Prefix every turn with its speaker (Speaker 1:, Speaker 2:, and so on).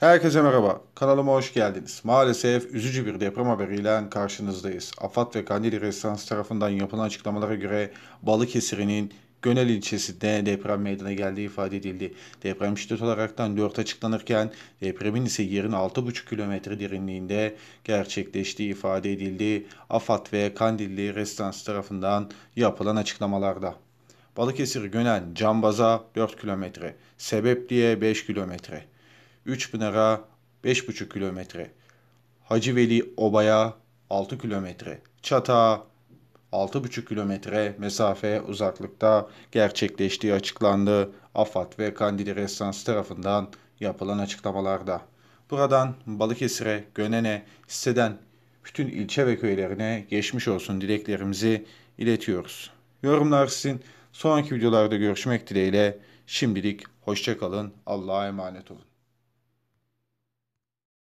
Speaker 1: Herkese merhaba, kanalıma hoş geldiniz. Maalesef üzücü bir deprem haberiyle karşınızdayız. Afat ve Kandili Restans tarafından yapılan açıklamalara göre Balıkesir'in Gönel ilçesinde deprem meydana geldiği ifade edildi. Deprem şiddet olaraktan 4 açıklanırken depremin ise yerin 6,5 kilometre derinliğinde gerçekleştiği ifade edildi. Afat ve Kandilli Restans tarafından yapılan açıklamalarda. Balıkesir Gönel Cambaza 4 kilometre, Sebepliye 5 kilometre, 3 Üçpınar'a 5,5 kilometre. Hacı Veli Oba'ya 6 kilometre. Çata 6,5 kilometre mesafe uzaklıkta gerçekleştiği açıklandı AFAD ve Kandili Restans tarafından yapılan açıklamalarda. Buradan Balıkesir'e, Gönen'e, Siseden bütün ilçe ve köylerine geçmiş olsun dileklerimizi iletiyoruz. Yorumlar sizin. Sonraki videolarda görüşmek dileğiyle. Şimdilik hoşçakalın. Allah'a emanet olun.